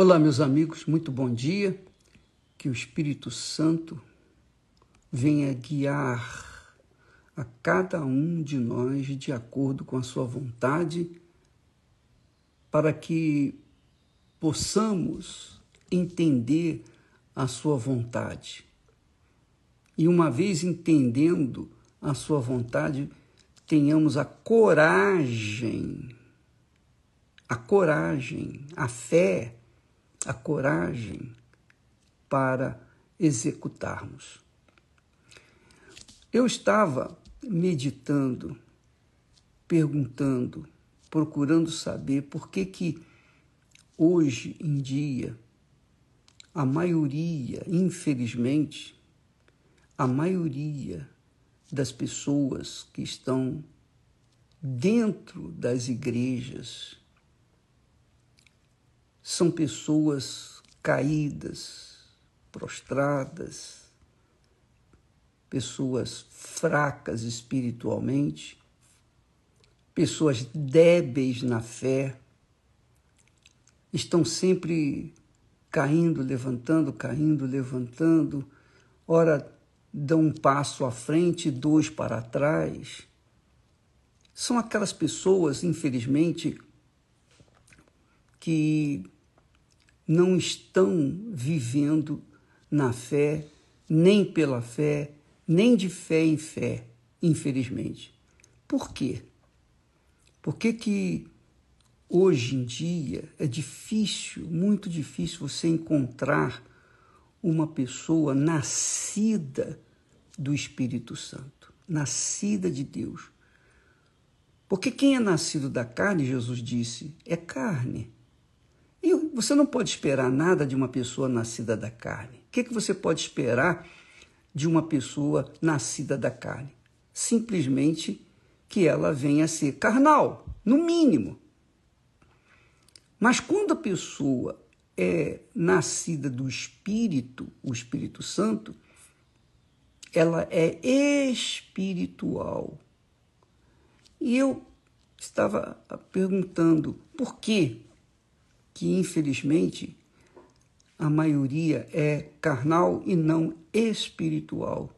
Olá, meus amigos, muito bom dia. Que o Espírito Santo venha guiar a cada um de nós de acordo com a sua vontade, para que possamos entender a sua vontade. E uma vez entendendo a sua vontade, tenhamos a coragem, a coragem, a fé a coragem para executarmos. Eu estava meditando, perguntando, procurando saber por que que hoje em dia a maioria, infelizmente, a maioria das pessoas que estão dentro das igrejas são pessoas caídas, prostradas, pessoas fracas espiritualmente, pessoas débeis na fé, estão sempre caindo, levantando, caindo, levantando, ora dão um passo à frente, dois para trás. São aquelas pessoas, infelizmente, que não estão vivendo na fé, nem pela fé, nem de fé em fé, infelizmente. Por quê? Por que, que hoje em dia é difícil, muito difícil você encontrar uma pessoa nascida do Espírito Santo, nascida de Deus? Porque quem é nascido da carne, Jesus disse, é carne. E você não pode esperar nada de uma pessoa nascida da carne. O que, é que você pode esperar de uma pessoa nascida da carne? Simplesmente que ela venha a ser carnal, no mínimo. Mas quando a pessoa é nascida do Espírito, o Espírito Santo, ela é espiritual. E eu estava perguntando por quê? que infelizmente a maioria é carnal e não espiritual.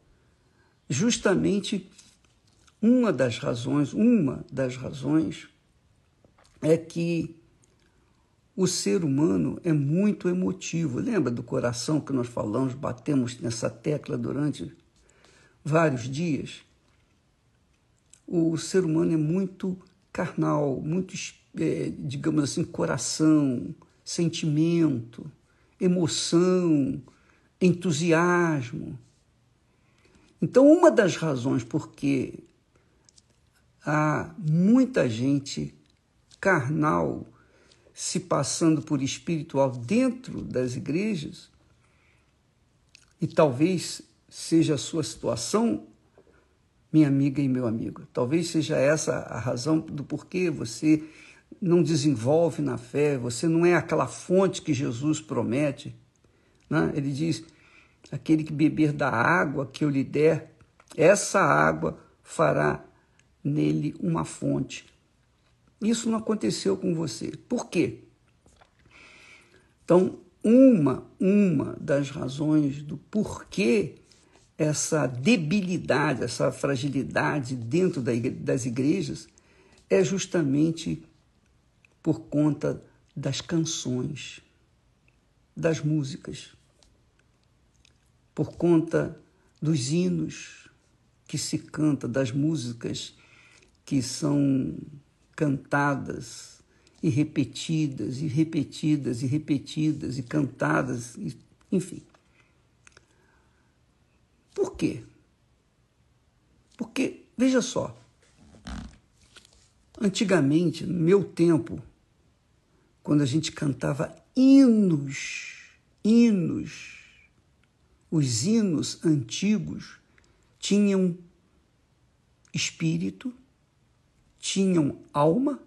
Justamente uma das razões, uma das razões é que o ser humano é muito emotivo. Lembra do coração que nós falamos, batemos nessa tecla durante vários dias? O ser humano é muito carnal, muito, é, digamos assim, coração, sentimento, emoção, entusiasmo. Então, uma das razões por que há muita gente carnal se passando por espiritual dentro das igrejas, e talvez seja a sua situação, minha amiga e meu amigo. Talvez seja essa a razão do porquê você não desenvolve na fé, você não é aquela fonte que Jesus promete. Né? Ele diz: aquele que beber da água que eu lhe der, essa água fará nele uma fonte. Isso não aconteceu com você. Por quê? Então, uma, uma das razões do porquê essa debilidade, essa fragilidade dentro das igrejas é justamente por conta das canções, das músicas, por conta dos hinos que se canta, das músicas que são cantadas e repetidas e repetidas e repetidas e cantadas, enfim quê? Porque, veja só, antigamente, no meu tempo, quando a gente cantava hinos, hinos, os hinos antigos tinham espírito, tinham alma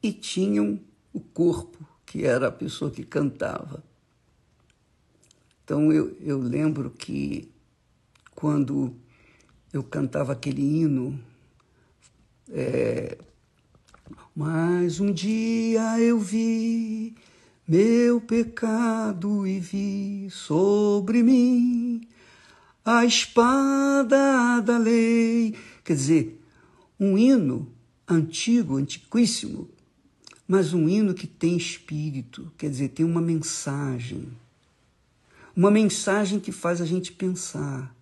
e tinham o corpo, que era a pessoa que cantava. Então eu, eu lembro que quando eu cantava aquele hino. É, mas um dia eu vi meu pecado e vi sobre mim a espada da lei. Quer dizer, um hino antigo, antiquíssimo, mas um hino que tem espírito, quer dizer, tem uma mensagem. Uma mensagem que faz a gente pensar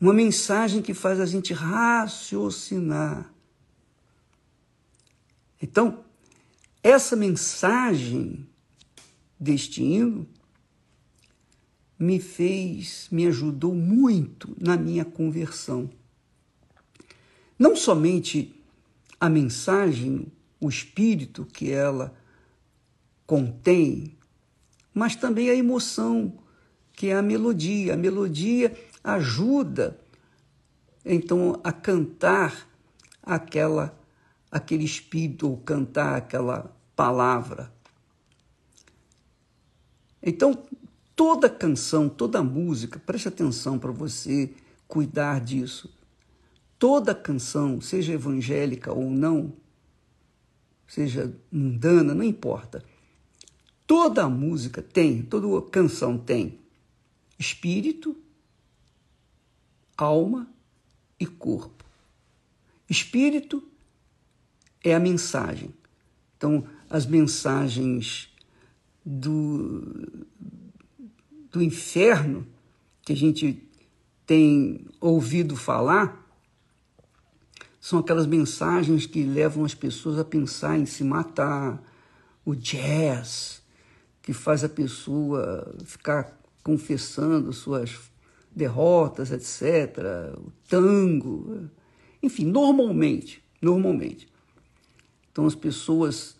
uma mensagem que faz a gente raciocinar. Então, essa mensagem deste hino me fez, me ajudou muito na minha conversão. Não somente a mensagem, o espírito que ela contém, mas também a emoção, que é a melodia. A melodia ajuda então a cantar aquela aquele espírito ou cantar aquela palavra. Então, toda canção, toda música, preste atenção para você cuidar disso. Toda canção, seja evangélica ou não, seja mundana, não importa. Toda música tem, toda canção tem espírito alma e corpo. Espírito é a mensagem. Então, as mensagens do, do inferno que a gente tem ouvido falar são aquelas mensagens que levam as pessoas a pensar em se matar, o jazz, que faz a pessoa ficar confessando suas derrotas, etc., o tango, enfim, normalmente, normalmente. Então as pessoas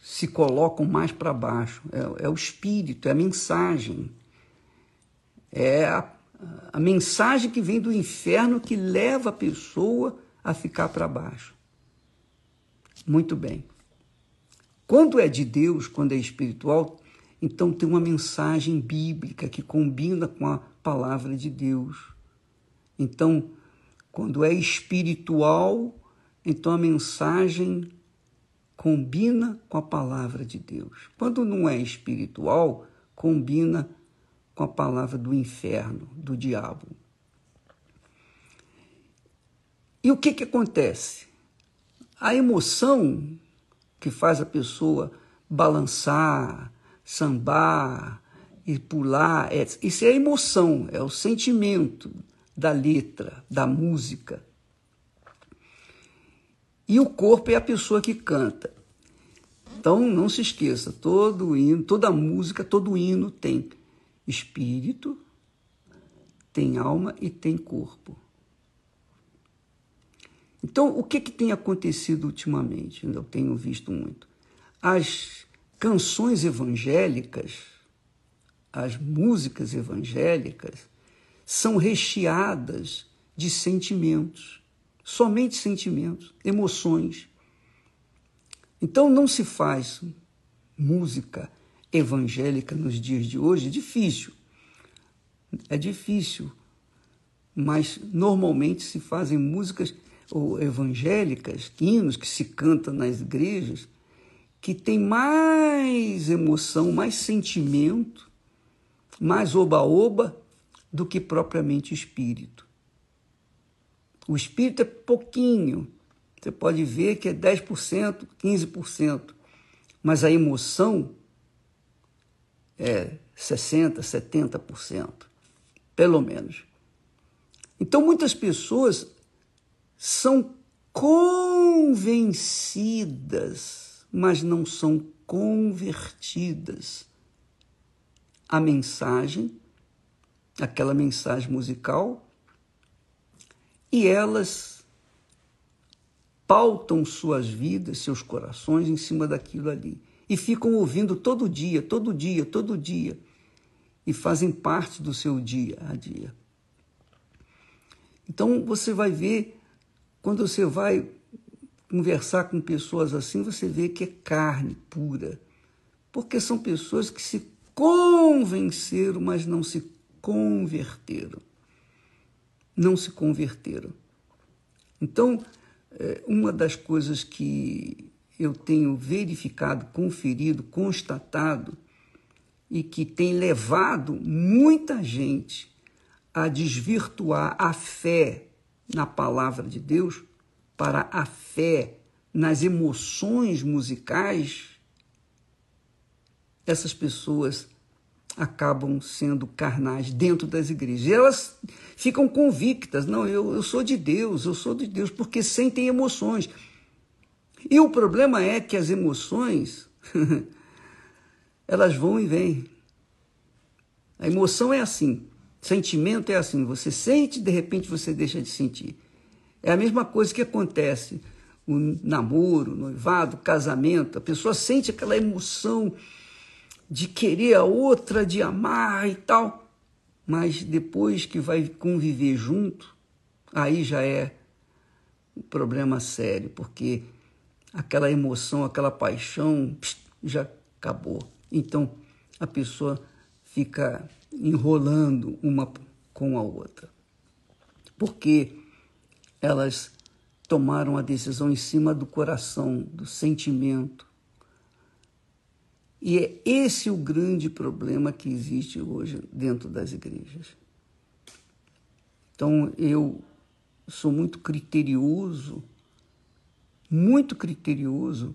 se colocam mais para baixo. É, é, o espírito, é a mensagem. É a, a mensagem que vem do inferno que leva a pessoa a ficar para baixo. Muito bem. Quando é de Deus, quando é espiritual, então tem uma mensagem bíblica que combina com a palavra de Deus. Então, quando é espiritual, então a mensagem combina com a palavra de Deus. Quando não é espiritual, combina com a palavra do inferno, do diabo. E o que, que acontece? A emoção que faz a pessoa balançar, sambar e pular. É, isso é a emoção, é o sentimento da letra, da música. E o corpo é a pessoa que canta. Então não se esqueça, todo hino, toda música, todo hino tem espírito, tem alma e tem corpo. Então, o que, é que tem acontecido ultimamente? Eu tenho visto muito. As canções evangélicas, as músicas evangélicas, são recheadas de sentimentos, somente sentimentos, emoções. Então não se faz música evangélica nos dias de hoje, é difícil. É difícil, mas normalmente se fazem músicas ou evangélicas, hinos que se cantam nas igrejas, que tem mais emoção, mais sentimento, mais oba-oba do que propriamente espírito. O espírito é pouquinho, você pode ver que é 10%, 15%, mas a emoção é 60%, 70%, pelo menos. Então muitas pessoas são convencidas mas não são convertidas à mensagem, aquela mensagem musical, e elas pautam suas vidas, seus corações em cima daquilo ali. E ficam ouvindo todo dia, todo dia, todo dia. E fazem parte do seu dia a dia. Então você vai ver, quando você vai conversar com pessoas assim, você vê que é carne pura. Porque são pessoas que se convenceram, mas não se converteram. Não se converteram. Então, é, uma das coisas que eu tenho verificado, conferido, constatado e que tem levado muita gente a desvirtuar a fé na palavra de Deus para a fé nas emoções musicais, essas pessoas acabam sendo carnais dentro das igrejas. E elas ficam convictas, não, eu, eu sou de Deus, eu sou de Deus, porque sentem emoções. E o problema é que as emoções, elas vão e vêm. A emoção é assim, sentimento é assim, você sente, de repente você deixa de sentir. É a mesma coisa que acontece o namoro, noivado, casamento. A pessoa sente aquela emoção de querer a outra, de amar e tal, mas depois que vai conviver junto, aí já é um problema sério, porque aquela emoção, aquela paixão já acabou. Então a pessoa fica enrolando uma com a outra. Porque elas tomaram a decisão em cima do coração, do sentimento. E é esse o grande problema que existe hoje dentro das igrejas. Então eu sou muito criterioso, muito criterioso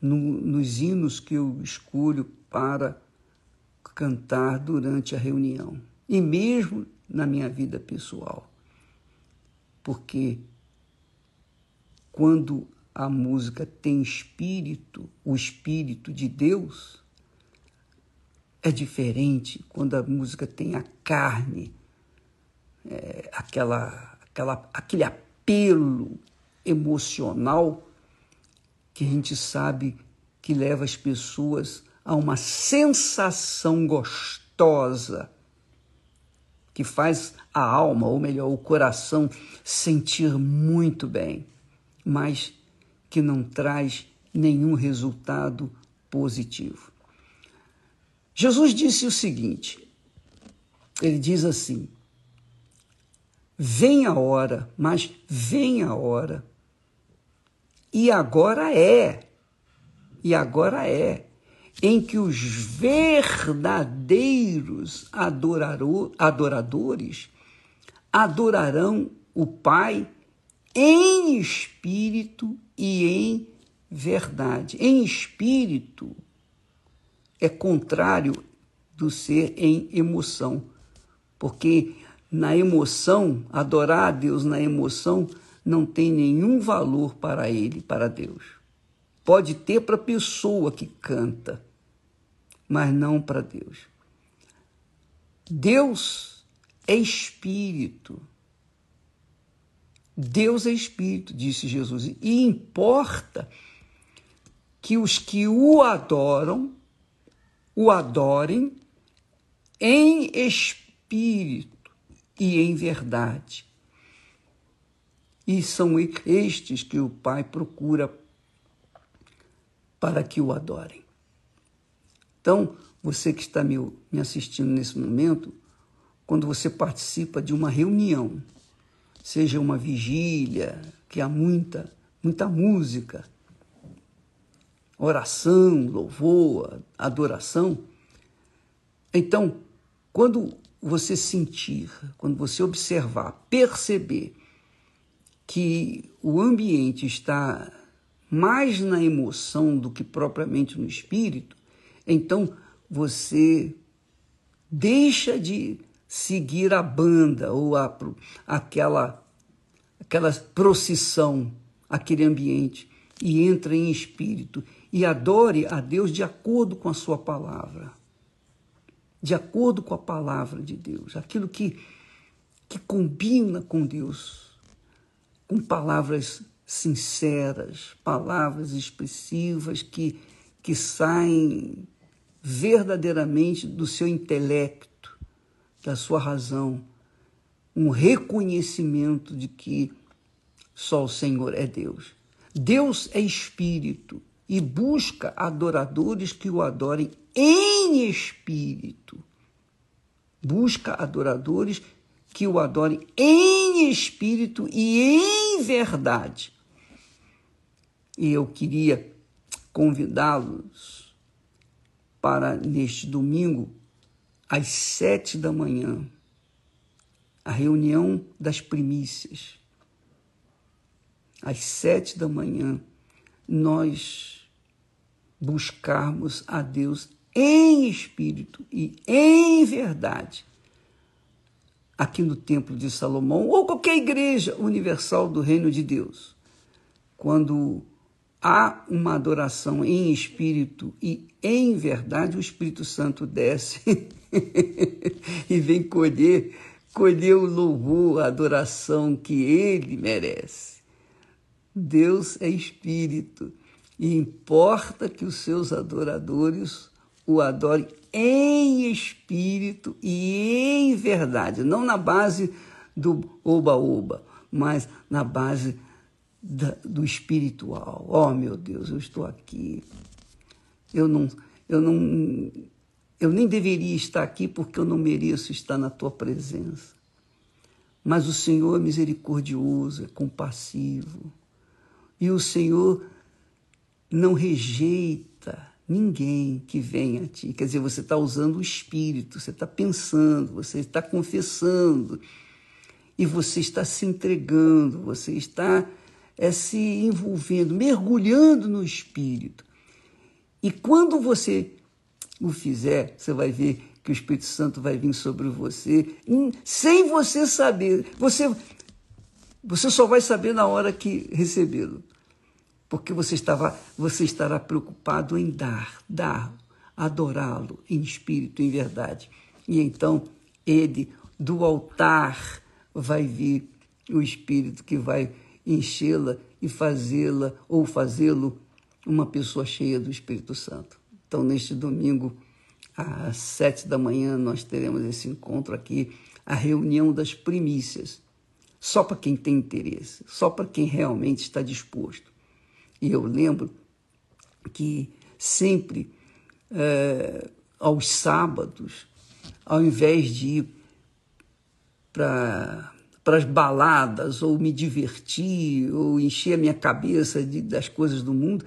no, nos hinos que eu escolho para cantar durante a reunião e mesmo na minha vida pessoal porque quando a música tem espírito, o espírito de Deus, é diferente quando a música tem a carne, é, aquela, aquela, aquele apelo emocional que a gente sabe que leva as pessoas a uma sensação gostosa que faz a alma, ou melhor, o coração, sentir muito bem, mas que não traz nenhum resultado positivo. Jesus disse o seguinte: ele diz assim, vem a hora, mas vem a hora. E agora é, e agora é, em que os verdadeiros adoradores adorarão o Pai em espírito e em verdade. Em espírito é contrário do ser em emoção, porque na emoção, adorar a Deus na emoção não tem nenhum valor para ele, para Deus. Pode ter para a pessoa que canta, mas não para Deus. Deus é espírito. Deus é espírito, disse Jesus, e importa que os que o adoram o adorem em espírito e em verdade. E são estes que o Pai procura para que o adorem. Então, você que está me, me assistindo nesse momento, quando você participa de uma reunião, seja uma vigília, que há muita, muita música, oração, louvor, adoração. Então, quando você sentir, quando você observar, perceber que o ambiente está mais na emoção do que propriamente no espírito, então você deixa de seguir a banda ou a, aquela, aquela procissão, aquele ambiente, e entra em espírito e adore a Deus de acordo com a sua palavra. De acordo com a palavra de Deus, aquilo que, que combina com Deus, com palavras sinceras, palavras expressivas que, que saem verdadeiramente do seu intelecto, da sua razão, um reconhecimento de que só o Senhor é Deus. Deus é espírito e busca adoradores que o adorem em espírito. Busca adoradores que o adorem em espírito e em verdade. E eu queria convidá-los para neste domingo, às sete da manhã, a reunião das primícias. Às sete da manhã, nós buscarmos a Deus em espírito e em verdade, aqui no Templo de Salomão ou qualquer igreja universal do Reino de Deus. Quando há uma adoração em espírito e em verdade, o Espírito Santo desce e vem colher, colher o louvor, a adoração que ele merece. Deus é espírito e importa que os seus adoradores o adorem em espírito e em verdade, não na base do oba-oba, mas na base da, do espiritual. Oh, meu Deus, eu estou aqui. Eu não, eu não, eu nem deveria estar aqui porque eu não mereço estar na tua presença. Mas o Senhor é misericordioso, é compassivo. E o Senhor não rejeita ninguém que venha a ti. Quer dizer, você está usando o espírito, você está pensando, você está confessando, e você está se entregando, você está é, se envolvendo, mergulhando no Espírito. E quando você o fizer, você vai ver que o Espírito Santo vai vir sobre você, sem você saber. Você, você só vai saber na hora que recebê-lo. Porque você, estava, você estará preocupado em dar, dar, adorá-lo em espírito, em verdade. E então ele, do altar, vai vir o Espírito que vai enchê-la e fazê-la ou fazê-lo uma pessoa cheia do Espírito Santo. Então, neste domingo, às sete da manhã, nós teremos esse encontro aqui, a reunião das primícias, só para quem tem interesse, só para quem realmente está disposto. E eu lembro que sempre é, aos sábados, ao invés de ir para para as baladas ou me divertir ou encher a minha cabeça de, das coisas do mundo,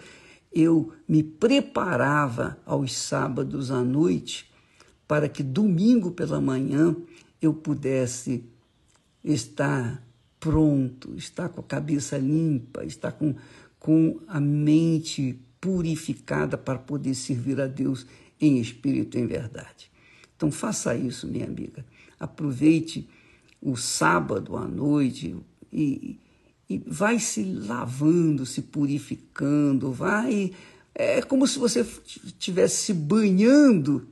eu me preparava aos sábados à noite para que domingo pela manhã eu pudesse estar pronto, estar com a cabeça limpa, estar com, com a mente purificada para poder servir a Deus em espírito e em verdade. Então faça isso, minha amiga. Aproveite o sábado à noite e, e vai se lavando, se purificando, vai. É como se você estivesse se banhando,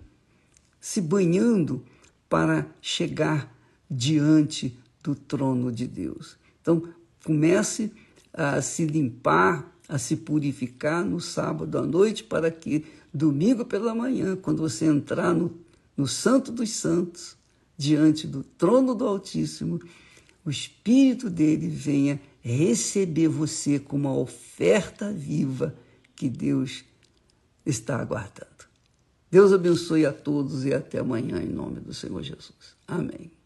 se banhando para chegar diante do trono de Deus. Então, comece a se limpar, a se purificar no sábado à noite, para que domingo pela manhã, quando você entrar no, no Santo dos Santos, diante do trono do Altíssimo, o Espírito dele venha receber você com uma oferta viva que Deus está aguardando. Deus abençoe a todos e até amanhã, em nome do Senhor Jesus. Amém.